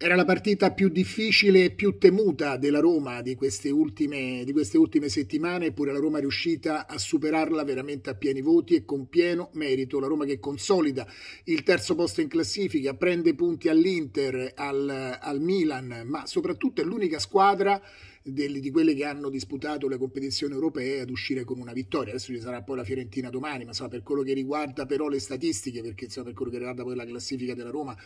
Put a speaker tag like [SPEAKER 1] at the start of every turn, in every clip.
[SPEAKER 1] Era la partita più difficile e più temuta della Roma di queste, ultime, di queste ultime settimane, eppure la Roma è riuscita a superarla veramente a pieni voti e con pieno merito. La Roma che consolida il terzo posto in classifica, prende punti all'Inter, al, al Milan, ma soprattutto è l'unica squadra di quelle che hanno disputato le competizioni europee ad uscire con una vittoria. Adesso ci sarà poi la Fiorentina domani, ma so, per quello che riguarda però le statistiche, perché so, per quello che riguarda poi la classifica della Roma,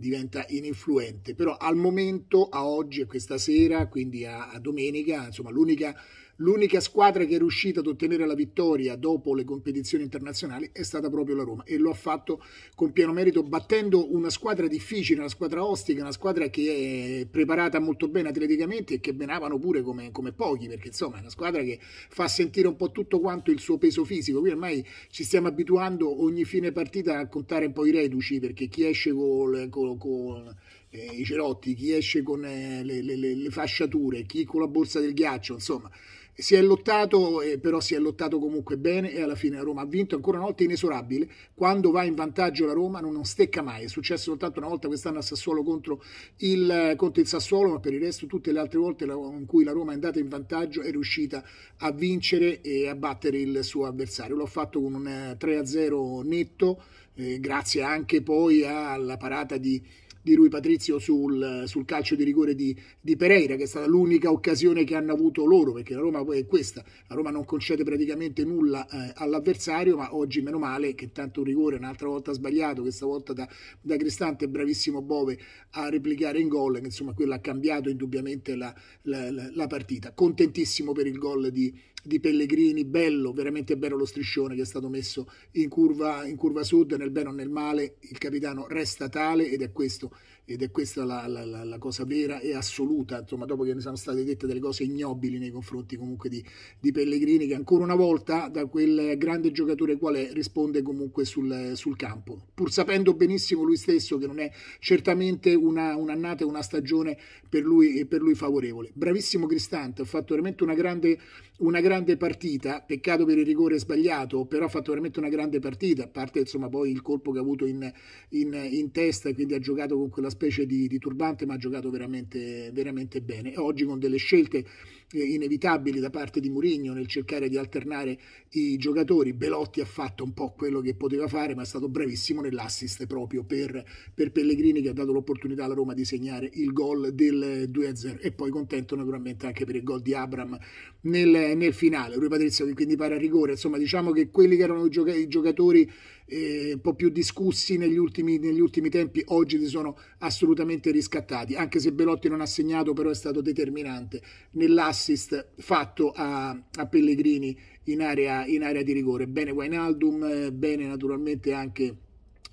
[SPEAKER 1] diventa ininfluente, però al momento, a oggi, a questa sera, quindi a, a domenica, insomma l'unica L'unica squadra che è riuscita ad ottenere la vittoria dopo le competizioni internazionali è stata proprio la Roma e lo ha fatto con pieno merito battendo una squadra difficile, una squadra ostica, una squadra che è preparata molto bene atleticamente e che benavano pure come, come pochi perché insomma è una squadra che fa sentire un po' tutto quanto il suo peso fisico. Qui ormai ci stiamo abituando ogni fine partita a contare un po' i reduci perché chi esce con... con, con eh, i cerotti, chi esce con eh, le, le, le fasciature, chi con la borsa del ghiaccio, insomma si è lottato, eh, però si è lottato comunque bene e alla fine la Roma ha vinto ancora una volta inesorabile. Quando va in vantaggio la Roma non, non stecca mai, è successo soltanto una volta quest'anno a Sassuolo contro il, eh, contro il, Sassuolo, ma per il resto tutte le altre volte la, in cui la Roma è andata in vantaggio è riuscita a vincere e a battere il suo avversario. L'ho fatto con un 3-0 eh, netto, eh, grazie anche poi alla parata di di Rui Patrizio sul, sul calcio di rigore di, di, Pereira, che è stata l'unica occasione che hanno avuto loro, perché la Roma è questa, la Roma non concede praticamente nulla eh, all'avversario, ma oggi meno male che tanto un rigore un'altra volta sbagliato, questa volta da, da Cristante, bravissimo Bove a replicare in gol, insomma quello ha cambiato indubbiamente la, la, la, la partita. Contentissimo per il gol di, di Pellegrini, bello, veramente bello lo striscione che è stato messo in curva, in curva sud, nel bene o nel male il capitano resta tale ed è, questo, ed è questa la, la, la, cosa vera e assoluta, insomma dopo che ne sono state dette delle cose ignobili nei confronti comunque di, di Pellegrini che ancora una volta da quel grande giocatore qual è risponde comunque sul, sul campo, pur sapendo benissimo lui stesso che non è certamente una, un'annata e una stagione per lui, per lui favorevole. Bravissimo Cristante, ha fatto veramente una grande... Una grande grande partita, peccato per il rigore sbagliato, però ha fatto veramente una grande partita, a parte insomma poi il colpo che ha avuto in, in, in testa e quindi ha giocato con quella specie di, di turbante, ma ha giocato veramente, veramente bene. oggi con delle scelte eh, inevitabili da parte di Murigno nel cercare di alternare i giocatori, Belotti ha fatto un po' quello che poteva fare, ma è stato bravissimo nell'assist proprio per, per Pellegrini che ha dato l'opportunità alla Roma di segnare il gol del 2-0 e poi contento naturalmente anche per il gol di Abram nel, nel finale. Rui Patrizio che quindi para rigore, insomma diciamo che quelli che erano i, gioca i giocatori eh, un po' più discussi negli ultimi, negli ultimi, tempi oggi si sono assolutamente riscattati, anche se Belotti non ha segnato però è stato determinante nell'assist fatto a, a Pellegrini in area, in area, di rigore. Bene Wainaldum, bene naturalmente anche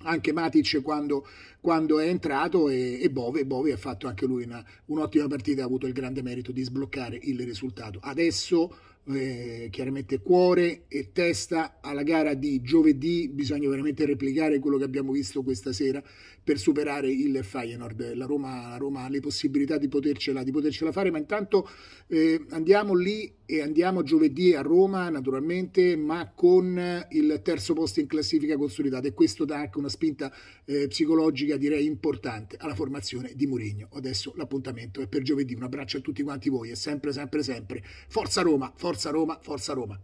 [SPEAKER 1] anche Matic quando, quando, è entrato e, e Bove, Bove ha fatto anche lui un'ottima partita, ha avuto il grande merito di sbloccare il risultato. Adesso eh, chiaramente cuore e testa alla gara di giovedì bisogna veramente replicare quello che abbiamo visto questa sera per superare il Feyenoord la Roma, la Roma ha le possibilità di potercela, di potercela fare ma intanto eh, andiamo lì e andiamo giovedì a Roma naturalmente ma con il terzo posto in classifica consolidata e questo dà anche una spinta eh, psicologica direi importante alla formazione di Mourinho adesso l'appuntamento è per giovedì un abbraccio a tutti quanti voi e sempre sempre sempre forza Roma forza Forza Roma, Forza Roma.